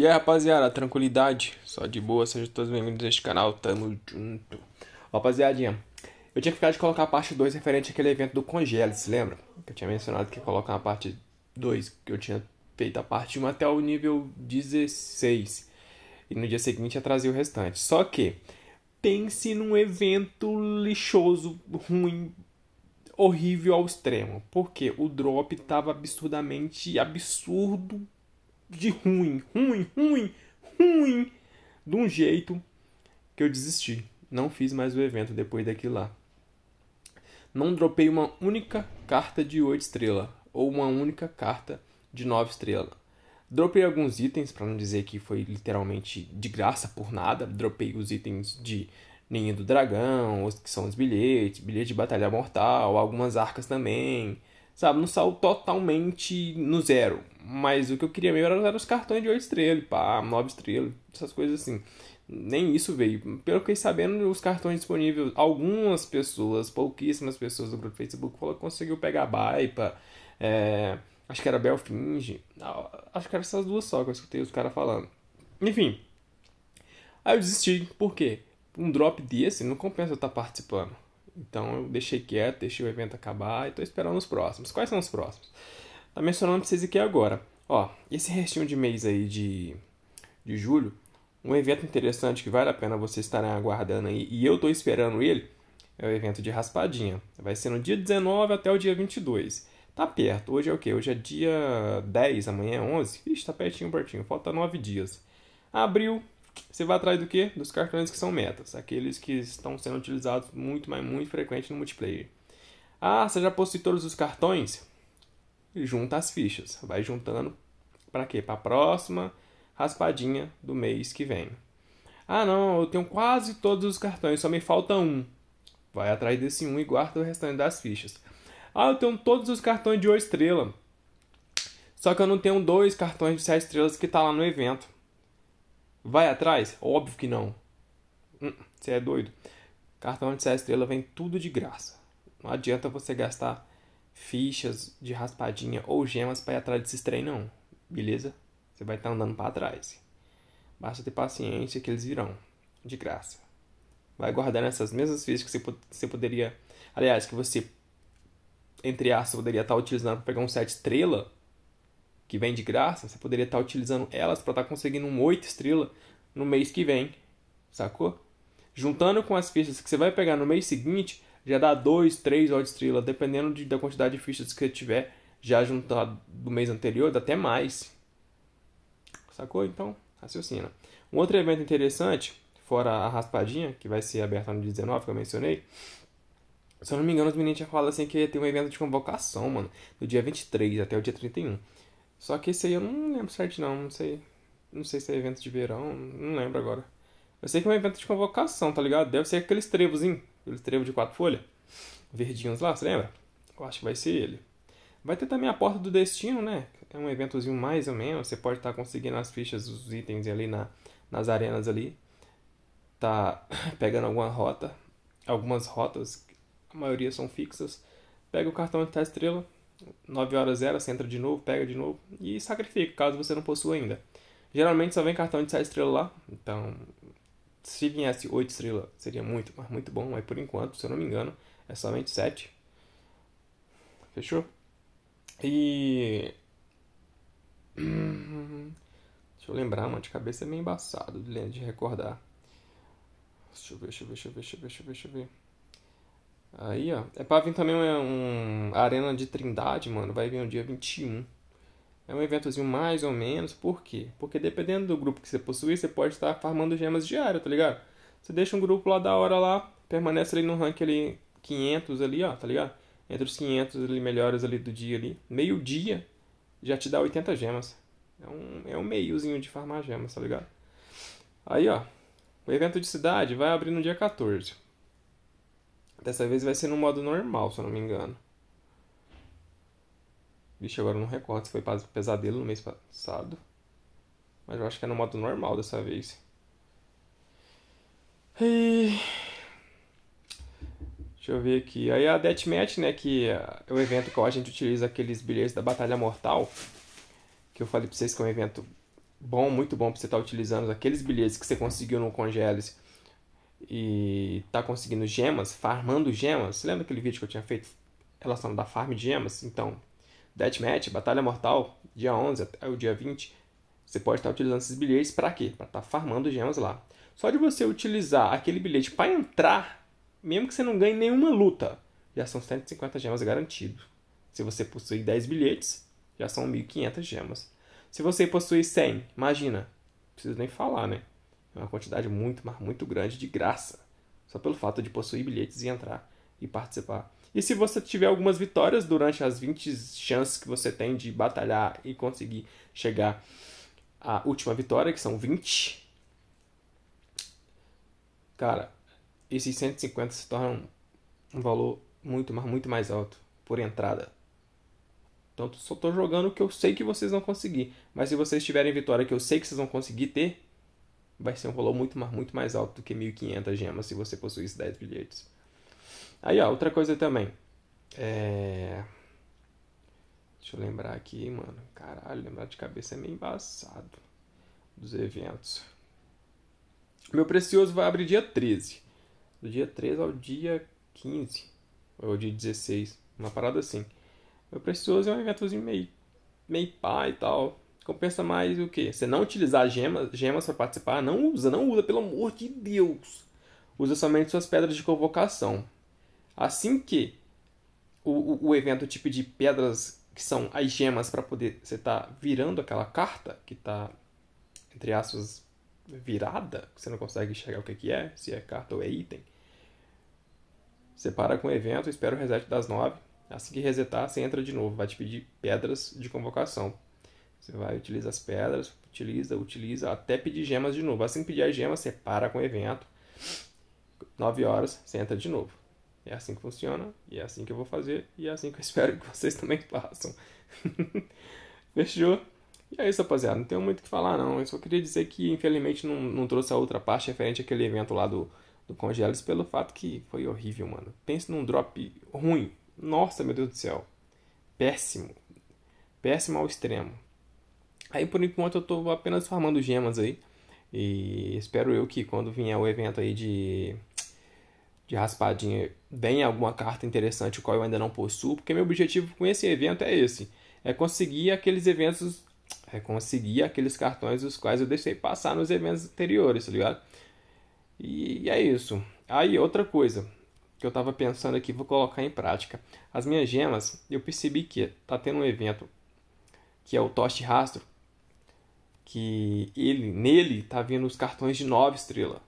E aí, rapaziada, tranquilidade? Só de boa, sejam todos bem-vindos a este canal, tamo junto. Rapaziadinha, eu tinha que ficar de colocar a parte 2 referente àquele evento do Congele, se lembra? Que eu tinha mencionado que ia colocar a parte 2, que eu tinha feito a parte 1 até o nível 16. E no dia seguinte ia trazer o restante. Só que, pense num evento lixoso, ruim, horrível ao extremo. Porque o drop tava absurdamente absurdo de ruim, ruim, ruim, ruim, de um jeito que eu desisti. Não fiz mais o evento depois daquilo lá. Não dropei uma única carta de 8 estrelas ou uma única carta de 9 estrelas. Dropei alguns itens, para não dizer que foi literalmente de graça por nada. Dropei os itens de Ninho do Dragão, os que são os bilhetes, bilhete de Batalha Mortal, algumas arcas também sabe, não saiu totalmente no zero. Mas o que eu queria mesmo era, os cartões de 8 estrelas, pá, 9 estrelas, essas coisas assim. Nem isso veio. Pelo que eu sabendo, os cartões disponíveis, algumas pessoas, pouquíssimas pessoas do grupo do Facebook, falou que conseguiu pegar a Baipa, é, acho que era Belfinge, acho que era essas duas só que eu escutei os caras falando. Enfim, aí eu desisti, por quê? Um drop desse não compensa eu estar tá participando. Então eu deixei quieto, deixei o evento acabar e tô esperando os próximos. Quais são os próximos? Tá mencionando para vocês aqui agora. Ó, esse restinho de mês aí de, de julho, um evento interessante que vale a pena vocês estarem aguardando aí, e eu tô esperando ele, é o evento de raspadinha. Vai ser no dia 19 até o dia 22. Tá perto. Hoje é o quê? Hoje é dia 10, amanhã é 11. Ixi, tá pertinho, pertinho. Falta 9 dias. Abril, você vai atrás do quê? Dos cartões que são metas, aqueles que estão sendo utilizados muito, mas muito frequente no multiplayer. Ah, você já possui todos os cartões? Junta as fichas, vai juntando para quê? Para a próxima raspadinha do mês que vem. Ah, não, eu tenho quase todos os cartões, só me falta um. Vai atrás desse um e guarda o restante das fichas. Ah, eu tenho todos os cartões de 8 estrela. Só que eu não tenho dois cartões de 7 estrelas que está lá no evento. Vai atrás? Óbvio que não. Hum, você é doido. Cartão de 7 estrela vem tudo de graça. Não adianta você gastar fichas de raspadinha ou gemas para ir atrás desses trem, não. Beleza? Você vai estar tá andando para trás. Basta ter paciência que eles virão. De graça. Vai guardando essas mesmas fichas que você, você poderia. Aliás, que você, entre aspas, poderia estar tá utilizando para pegar um 7 estrela que vem de graça, você poderia estar utilizando elas para estar tá conseguindo um 8 estrela no mês que vem, sacou? Juntando com as fichas que você vai pegar no mês seguinte, já dá 2, 3 8 estrelas, dependendo de, da quantidade de fichas que você tiver já juntado do mês anterior, dá até mais. Sacou? Então, raciocina. Um outro evento interessante, fora a raspadinha, que vai ser aberta no 19, que eu mencionei, se eu não me engano, os meninos tinham falado assim que ia ter um evento de convocação, mano, do dia 23 até o dia 31. Só que esse aí eu não lembro certo não, não sei. Não sei se é evento de verão, não lembro agora. Eu sei que é um evento de convocação, tá ligado? Deve ser aquele trevozinho, aquele trevo de quatro folhas, verdinhos lá, você lembra? Eu acho que vai ser ele. Vai ter também a Porta do Destino, né? É um eventozinho mais ou menos, você pode estar tá conseguindo as fichas, os itens ali na, nas arenas ali. Tá pegando alguma rota, algumas rotas, a maioria são fixas. Pega o cartão de estrela, 9 horas zero, você entra de novo, pega de novo e sacrifica, caso você não possua ainda. Geralmente só vem cartão de 7 estrelas lá, então se viesse 8 estrelas seria muito, mas muito bom, mas por enquanto, se eu não me engano, é somente 7. Fechou? E. Deixa eu lembrar, mano, de cabeça é meio embaçado de recordar. Deixa eu ver, deixa eu ver, deixa eu ver, deixa eu ver, deixa eu ver. Deixa eu ver. Aí, ó. É pra vir também um, é um Arena de Trindade, mano. Vai vir no dia 21. É um eventozinho mais ou menos. Por quê? Porque dependendo do grupo que você possui, você pode estar farmando gemas diário, tá ligado? Você deixa um grupo lá da hora lá, permanece ali no rank ali 500 ali, ó, tá ligado? Entre os 500 ali melhores ali do dia ali, meio dia já te dá 80 gemas. É um, é um meiozinho de farmar gemas, tá ligado? Aí, ó, o evento de cidade vai abrir no dia 14. Dessa vez vai ser no modo normal, se eu não me engano. Vixe, agora eu não recordo se foi pesadelo no mês passado. Mas eu acho que é no modo normal dessa vez. E... Deixa eu ver aqui. Aí a Deathmatch, né, que é o evento que a gente utiliza aqueles bilhetes da Batalha Mortal, que eu falei pra vocês que é um evento bom, muito bom pra você estar tá utilizando aqueles bilhetes que você conseguiu no Congeles e tá conseguindo gemas, farmando gemas. Você lembra aquele vídeo que eu tinha feito relacionado à farm de gemas? Então, Deathmatch, Batalha Mortal, dia 11 até o dia 20, você pode estar tá utilizando esses bilhetes para quê? Para estar tá farmando gemas lá. Só de você utilizar aquele bilhete para entrar, mesmo que você não ganhe nenhuma luta, já são 150 gemas garantido. Se você possui 10 bilhetes, já são 1.500 gemas. Se você possui 100, imagina, não preciso nem falar, né? É uma quantidade muito, mas muito grande de graça, só pelo fato de possuir bilhetes e entrar e participar. E se você tiver algumas vitórias durante as 20 chances que você tem de batalhar e conseguir chegar à última vitória, que são 20, cara, esses 150 se tornam um valor muito, mas muito mais alto por entrada. Então, só estou jogando o que eu sei que vocês vão conseguir. Mas se vocês tiverem vitória que eu sei que vocês vão conseguir ter, vai ser um valor muito, muito mais alto do que 1.500 gemas se você possuísse 10 bilhetes. Aí, ó, outra coisa também. É... Deixa eu lembrar aqui, mano. Caralho, lembrar de cabeça é meio embaçado dos eventos. Meu Precioso vai abrir dia 13. Do dia 13 ao dia 15. Ou dia 16. Uma parada assim. Meu Precioso é um eventozinho meio, meio pá e tal. Compensa mais o quê? Você não utilizar gemas, gemas para participar, não usa, não usa, pelo amor de Deus. Usa somente suas pedras de convocação. Assim que o, o, evento te pedir pedras que são as gemas para poder você tá virando aquela carta que tá entre aspas virada, que você não consegue enxergar o que, que é, se é carta ou é item. Você para com o evento, espera o reset das nove. Assim que resetar, você entra de novo. Vai te pedir pedras de convocação você vai, utiliza as pedras, utiliza, utiliza, até pedir gemas de novo. Assim que pedir as gemas, você para com o evento. 9 horas, você entra de novo. É assim que funciona, e é assim que eu vou fazer, e é assim que eu espero que vocês também façam. Fechou? E é isso, rapaziada. Não tenho muito o que falar, não. Eu só queria dizer que, infelizmente, não, não trouxe a outra parte referente àquele evento lá do, do congelis pelo fato que foi horrível, mano. Pense num drop ruim. Nossa, meu Deus do céu. Péssimo. Péssimo ao extremo. Aí por enquanto eu estou apenas farmando gemas aí. E espero eu que quando vier o evento aí de, de raspadinha, venha alguma carta interessante, qual eu ainda não possuo, porque meu objetivo com esse evento é esse. É conseguir aqueles eventos. É conseguir aqueles cartões os quais eu deixei passar nos eventos anteriores, tá ligado? E é isso. Aí outra coisa que eu estava pensando aqui, vou colocar em prática. As minhas gemas, eu percebi que tá tendo um evento que é o Toste Rastro, que ele nele tá vindo os cartões de 9 estrela.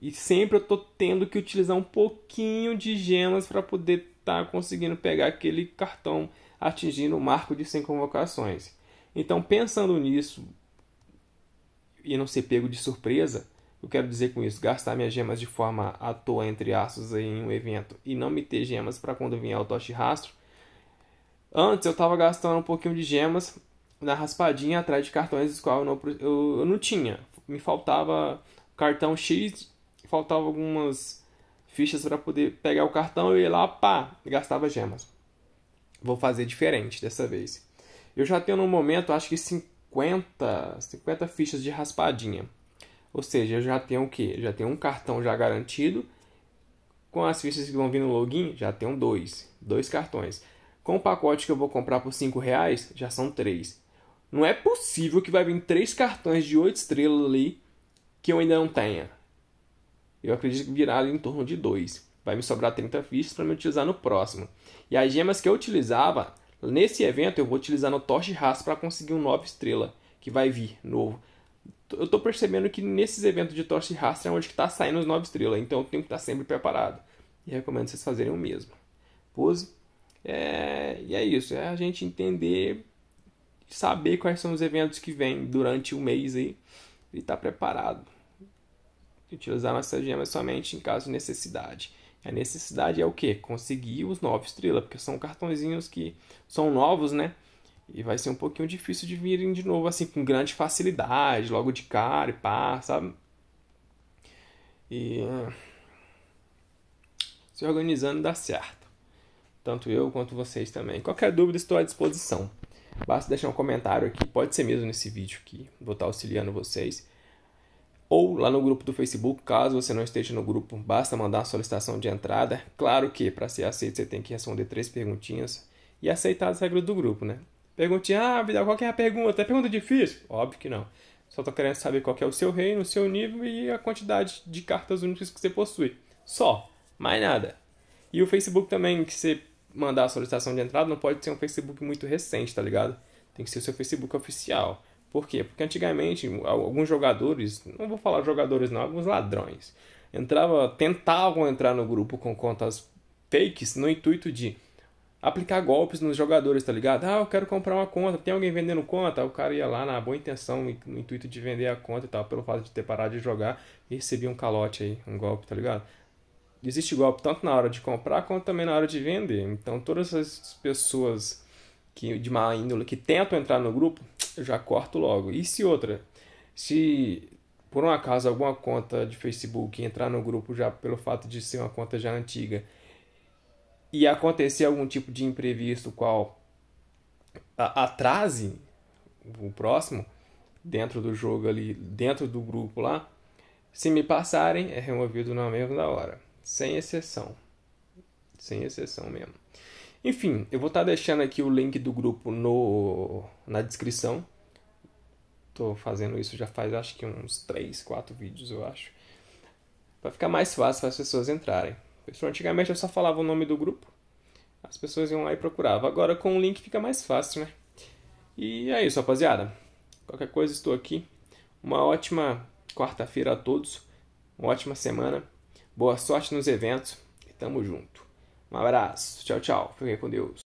E sempre eu tô tendo que utilizar um pouquinho de gemas para poder estar tá conseguindo pegar aquele cartão atingindo o marco de 100 convocações. Então, pensando nisso e não ser pego de surpresa, eu quero dizer com isso, gastar minhas gemas de forma à toa entre aços em um evento e não me ter gemas para quando vier o toche rastro. Antes eu estava gastando um pouquinho de gemas na raspadinha atrás de cartões dos quais eu não, eu, eu não tinha. Me faltava cartão X, faltava algumas fichas para poder pegar o cartão e ir lá, pá, gastava gemas. Vou fazer diferente dessa vez. Eu já tenho no momento, acho que 50, 50 fichas de raspadinha. Ou seja, eu já tenho o quê? Já tenho um cartão já garantido. Com as fichas que vão vir no login, já tenho dois. Dois cartões. Com o pacote que eu vou comprar por 5 reais, já são três. Não é possível que vai vir três cartões de oito estrelas ali que eu ainda não tenha. Eu acredito que virá ali em torno de dois. Vai me sobrar 30 fichas para me utilizar no próximo. E as gemas que eu utilizava nesse evento, eu vou utilizar no Tosh Haas para conseguir um nove estrela que vai vir novo. Eu estou percebendo que nesses eventos de Tosh Haas é onde está saindo os nove estrelas, então eu tenho que estar tá sempre preparado. E recomendo vocês fazerem o mesmo. Pose. É... E é isso, é a gente entender saber quais são os eventos que vêm durante o mês aí e estar tá preparado. Utilizar nossa gema somente em caso de necessidade. A necessidade é o que? Conseguir os nove estrelas, porque são cartãozinhos que são novos, né? E vai ser um pouquinho difícil de virem de novo assim com grande facilidade, logo de cara e pá, sabe? E é, se organizando dá certo. Tanto eu quanto vocês também. Qualquer dúvida estou à disposição. Basta deixar um comentário aqui, pode ser mesmo nesse vídeo aqui, vou estar auxiliando vocês. Ou lá no grupo do Facebook, caso você não esteja no grupo, basta mandar a solicitação de entrada. Claro que para ser aceito você tem que responder três perguntinhas e aceitar as regras do grupo, né? Perguntinha, ah, Vidal, qual que é a pergunta? É pergunta difícil? Óbvio que não. Só tô querendo saber qual que é o seu reino, o seu nível e a quantidade de cartas únicas que você possui. Só, mais nada. E o Facebook também, que você mandar a solicitação de entrada, não pode ser um Facebook muito recente, tá ligado? Tem que ser o seu Facebook oficial. Por quê? Porque antigamente alguns jogadores, não vou falar jogadores não, alguns ladrões, entrava, tentavam entrar no grupo com contas fakes no intuito de aplicar golpes nos jogadores, tá ligado? Ah, eu quero comprar uma conta, tem alguém vendendo conta? O cara ia lá na boa intenção, no intuito de vender a conta e tal, pelo fato de ter parado de jogar e recebia um calote aí, um golpe, tá ligado? existe golpe tanto na hora de comprar quanto também na hora de vender. Então, todas as pessoas que de má índole que tentam entrar no grupo, eu já corto logo. E se outra, se por um acaso alguma conta de Facebook entrar no grupo já pelo fato de ser uma conta já antiga e acontecer algum tipo de imprevisto qual atrase o próximo dentro do jogo ali, dentro do grupo lá, se me passarem, é removido na mesma hora. Sem exceção. Sem exceção mesmo. Enfim, eu vou estar tá deixando aqui o link do grupo no, na descrição. Tô fazendo isso já faz acho que uns 3, 4 vídeos, eu acho. Para ficar mais fácil para as pessoas entrarem. Pessoal, antigamente eu só falava o nome do grupo, as pessoas iam lá e procuravam. Agora com o link fica mais fácil, né? E é isso, rapaziada. Qualquer coisa, estou aqui. Uma ótima quarta-feira a todos, uma ótima semana. Boa sorte nos eventos e tamo junto. Um abraço. Tchau, tchau. Fiquem com Deus.